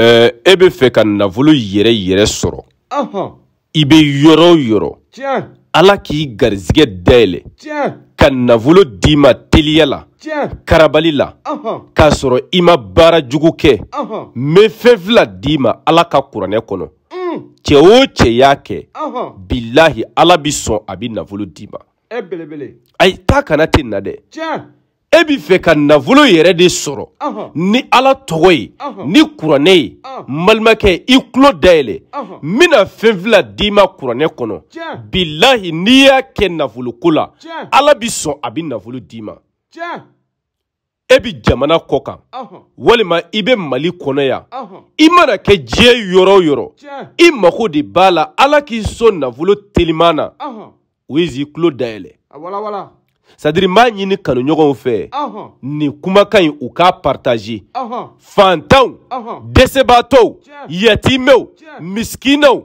ɛɛ eh, e bɛ fɛ ka nafolo yɛrɛ yɛrɛ sɔrɔ i bɛ yɔrɔ o yɔrɔ ala k'i garizigɛ dayɛlɛ ka nafolo d'i ma teliya la karabali la k'a sɔrɔ i ma baara jugu kɛ n bɛ fɛn fila d'i ma ala ka kuranɛ kɔnɔ mm. cɛ o cɛ y'a kɛ bilahi ala bi sɔn a bi nafolo d'i ma e ayi taa kana ten na dɛ e b'i fɛ ka nafolo yɛrɛ de sɔrɔ ni ala tɔgɔ ye ni kuranɛ ye n balimakɛ i tulo dayɛlɛ n bɛna fɛn fila d'i ma kuranɛ kɔnɔ bilahi n'i y'a kɛ nafoloko la ala bi sɔn a bɛ nafolo d'i ma e bi jamana kɔ kan walima i bɛ mali kɔnɔ yan i mana kɛ diɲɛ yɔrɔ o yɔrɔ i mago de b'a la ala k'i sɔn nafolo teliman na o ye z'i tulo dayɛlɛ sadiri m'a ɲini kanuɲɔgɔnw fɛ nin kumaka ɲi u k'a partaze fantanw desebaatɔw yatimɛw misikinaw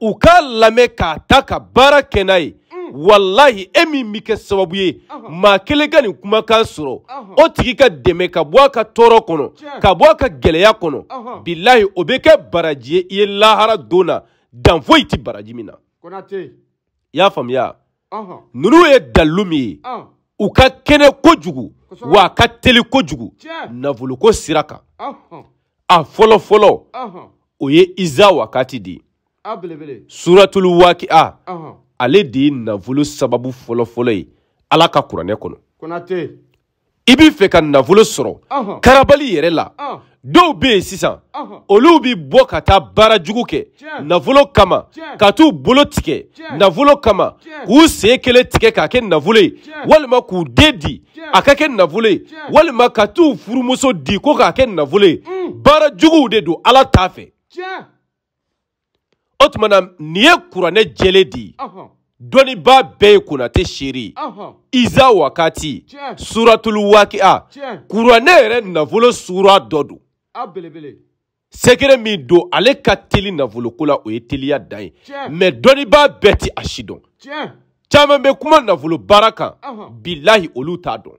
u k'a lamɛn k'a ta ka baara kɛ n'a ye mm. walahi e min bɛ kɛ sababu ye uh-huh. maa kelen uh-huh. ka nin kumakan sɔrɔ o tigi ka dɛmɛ ka bɔ a ka tɔɔrɔ kɔnɔ ka bɔ a ka gwɛlɛya kɔnɔ uh-huh. bilahi o bɛ kɛ baraji ye i ye lahara don na dan foyi tɛ baraji min na y'a faamuya ninnu ye dalilu min ye u ka kɛnɛ kojugu wa a ka teli kojugu nafoloko sira kan a fɔlɔfɔlɔ o ye iza wakati de ye suratul waqi'a ale de ye nafolo sababu fɔlɔfɔlɔ ye ala ka kuranɛ kɔnɔ i b'i fɛ ka nafolo sɔrɔ karabali yɛrɛ la dɔw bɛ yen sisan olu bɛ bɔ ka taa baara jugu kɛ nafolo kama ka t'u bolo tigɛ nafolo kama k'u sen kelen tigɛ k'a kɛ nafolo ye walima k'u den di a ka kɛ nafolo ye walima ka t'u furumuso di ko k'a kɛ nafolo ye mm. baara juguw de don ala t'a fɛ o tuma na nin ye kuranɛ jɛlen de ye dɔnniba bɛɛ ye konatɛ seere ye iza wakati suratul wakiya kuranɛ yɛrɛ nafolo sura dɔ don a belebele sekere min don ale ka teli nafoloko la o ye teliya dan ye mɛ dɔnnibaa bɛɛ ti a si dɔn caman bɛ kuma nafolo baara kan bilahi olu t'a dɔn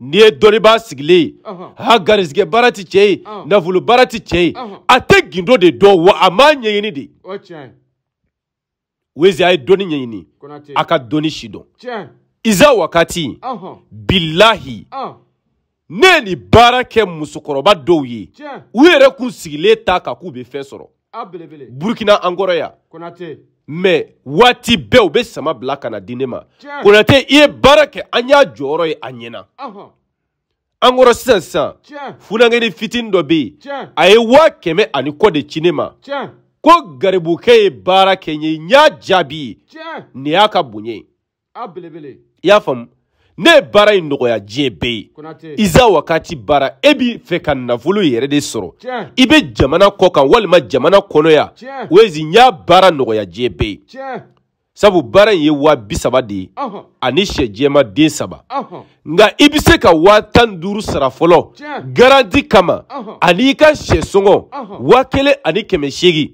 n'i ye dɔnnibaa sigilen ye ha garizigɛ baara ti cɛ ye nafolo baara ti cɛ ye a tɛ gindo de dɔn wa a m'a ɲɛɲini de wezi a ye dɔnni ɲɛɲini a ka dɔnni si dɔn iza wakati bilahi ne ye nin baara kɛ musokɔrɔba dɔw ye u yɛrɛ kun sigilen ta kan k'u bɛ fɛn sɔrɔ burukina an kɔrɔ yan mɛ waati bɛɛ u bɛ sama bila ka na di ne ma konate i ye baara kɛ an y'a jɔyɔrɔ ye a ɲɛna an kɔrɔ sisan sisan funankɛnin fitinin dɔ bɛ yen a ye waa kɛmɛ ani kɔ de ci ne ma ko garibukɛ ye baara kɛ n ye n y'a jaabi ye nin y'a ka bonya ye i y'a faamu ne ye baara in nɔgɔya diɲɛ bɛɛ ye iza wakati baara e b'i fɛ ka nafolo yɛrɛ de sɔrɔ i bɛ jamana kɔ kan walima jamana kɔnɔya o ye zi n y'a baara nɔgɔya diɲɛ bɛɛ ye sabu baara in ye waa bi saba de ye ani sɛ jɛma den saba nka i bɛ se ka waa tan duuru sara fɔlɔ garanti kama ani i ka sɛ sɔngɔ waa kelen ani kɛmɛ seegin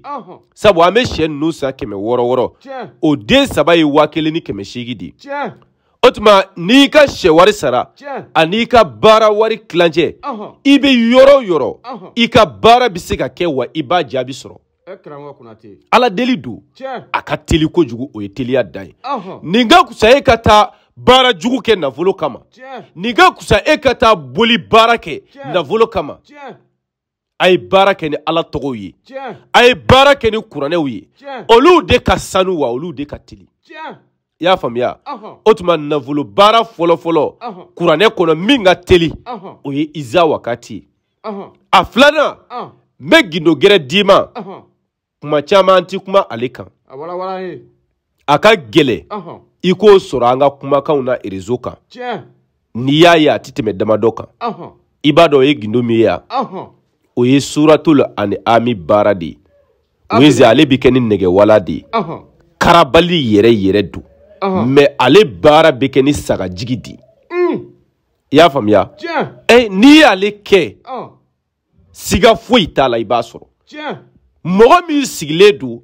sabu an bɛ sɛ ninnu san kɛmɛ wɔɔrɔ wɔɔrɔ o den saba ye waa kelen ni kɛmɛ seegin de ye o tuma n'i ka sɛ wari sara ani i ka baara wari kilancɛ i be yɔrɔ yɔrɔ i ka baara be se ka kɛ wa i b'a jaabi sɔrɔ e ala deli don a ka teli kojugu o ye teliya dan ye nin ka kusa e ka taa baara jugu kɛ nafolo kama nin ka kusa e ka taa boli baara kɛ nafolo kama a ye baara kɛ ni ala tɔgɔw ye a ye baara kɛ ni kuranɛw ye olu de ka sanu wa olu de ka teli i y'a faamuya o tuma nafolo baara fɔlɔfɔlɔ kuranɛ kɔnɔ min ka teli o ye iza wakati ye a filanan n bɛ gindo gɛrɛ d'i ma kuma caman an ti kuma ale kan a ka gɛlɛ i k'o sɔrɔ an ka kumakanw na rezo kan n'i y'a ye a tɛ tɛmɛ damadɔ kan i b'a dɔn o ye gindo min ye yan o ye suratul ani ami baara de ye o ye ze ale bi kɛ ni nɛgɛwala de ye karabali yɛrɛ yɛrɛ don mɛ ale baara bɛ kɛ ni sagajigi di mm. i y'a faamuya eh, n'i y'ale kɛ siga foyi t'a la i b'a sɔrɔ mɔgɔ min sigilen don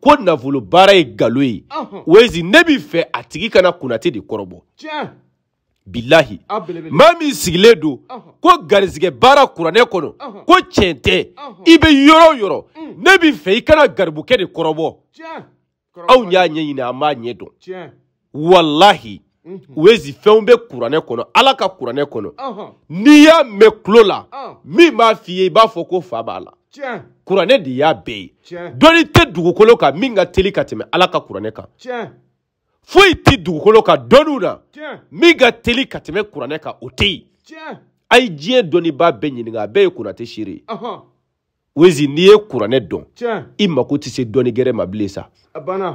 ko nafolo baara ye galo ye wezi ne b'i fɛ a tigi kana kunnate de kɔrɔbɔ bilahi maa min sigilen don ko garizigɛ baara kuranɛ kɔnɔ ko tiɲɛ tɛ i bɛ yɔrɔ o yɔrɔ mm. ne b'i fɛ i kana garibukɛ de kɔrɔbɔ anw y'a ɲɛɲini an b'a ɲɛ dɔn walahi u ye zi fɛnw bɛ kuranɛ kɔnɔ ala ka kuranɛ kɔnɔ n'i y'a mɛn tulo la min b'a f'i ye i b'a fɔ ko fa b'a la kuranɛ de y'a bɛɛ ye dɔnni tɛ dugukolo kan min ka teli ka tɛmɛ ala ka kuranɛ kan foyi tɛ dugukolo kan dɔnniw na min ka teli ka tɛmɛ kuranɛ kan o tɛ yen a ye diɲɛ dɔnniibaa bɛɛ ɲininka a bɛɛ ye kunnatɛ seere ye wezi n'i ye kuranɛ dɔn i mako tɛ se dɔɔni gɛrɛ ma bilen sa i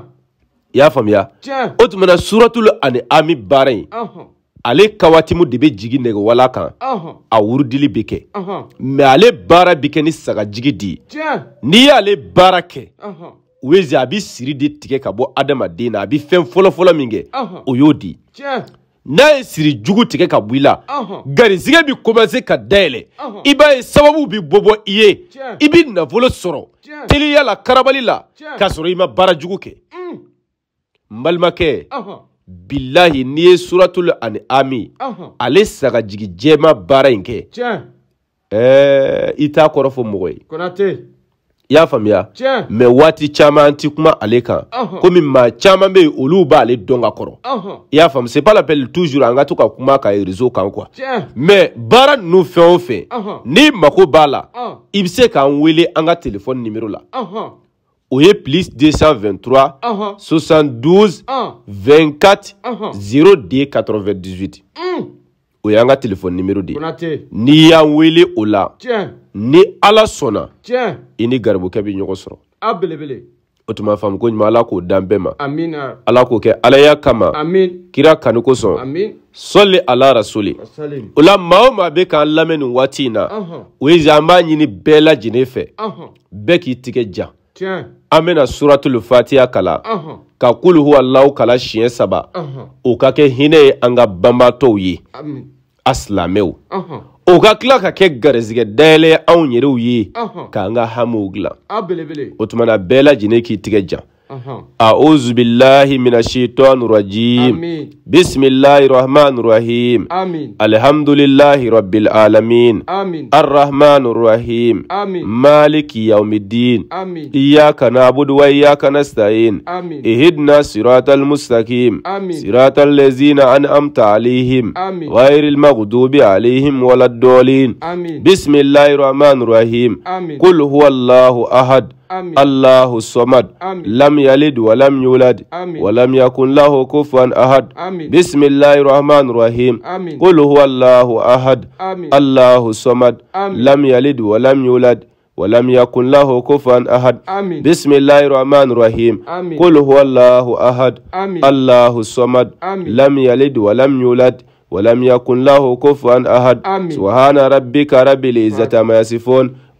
y'a faamuya o tuma na suratul ani ami baara in ale kawatimu de bɛ jigin nɛgɛwala kan a wurudili bɛ kɛ mɛ ale baara bɛ kɛ ni sagajigi de ye n'i y'ale baara kɛ wezi a bɛ siri de tigɛ ka bɔ adamaden na a bɛ fɛn fɔlɔfɔlɔ min kɛ o y'o di n'a ye siri jugu tigɛ ka bɔ i la garizigɛ bi komanse ka dayɛlɛ i b'a ye sababu bi bɔbɔ i ye i bi nafolo sɔrɔ teliya la karabali la k'a sɔrɔ i ma baara jugu kɛ mm. n balimakɛ bilahi n'i ye suratul ani ami ale sagajigi jɛma baara in kɛ ɛɛ i t'a kɔrɔ fɔ mɔgɔ ye i y'a faamuya mɛ waati caman an ti kuma ale kan komi maa caman bɛ yen olu b'ale dɔn ka kɔrɔ i y'a faamu c'est pas la peine toujours an ka to ka kuma ka réseau kan quoi mɛ baara ninnu fɛn o fɛn n'i mago b'a la i bɛ se k'an wele an ka téléphone numéro la o ye plus 223 72 24 02 98 o y'an ka téléphone numéro de ye n'i y'an wele o la. ni ala sɔnna i ni garibukɛ bɛ ɲɔgɔn sɔrɔ a belebele o tuma faamu ko ɲuman ala k'o dan bɛɛ ma amina ala k'o kɛ alaya kama amin kira kanu kosɔn amin sɔli ala rasuli o la maa o maa bɛ k'an lamɛn nin waati in na o ye an b'a ɲini bɛɛ lajɛlen fɛ bɛɛ k'i tigɛ jan an bɛna suratul fatiha kala ka kulu huwalaw kala siɲɛ saba o ka kɛ hinɛ ye an ka banbaatɔw ye a silamɛw o ka tila ka kɛ garizigɛ dayɛlɛ anw yɛrɛw ye k'an ka hamiw dilan o tumana bɛɛ lajɛlen k'i tigɛ jan أعوذ بالله من الشيطان الرجيم بسم الله الرحمن الرحيم الحمد لله رب العالمين الرحمن الرحيم مالك يوم الدين إياك نعبد وإياك نستعين إهدنا صراط المستقيم صراط الذين أنعمت عليهم غير المغضوب عليهم ولا الضالين بسم الله الرحمن الرحيم قل هو الله أحد الله الصمد لم يلد ولم يولد ولم يكن له كفوا أحد بسم الله الرحمن الرحيم قل هو الله أحد الله الصمد لم يلد ولم يولد ولم يكن له كفوا أحد آمين. بسم الله الرحمن الرحيم آمين. قل هو الله أحد آمين. الله الصمد لم يلد ولم يولد ولم يكن له كفوا أحد سبحان ربك رب العزة ما يصفون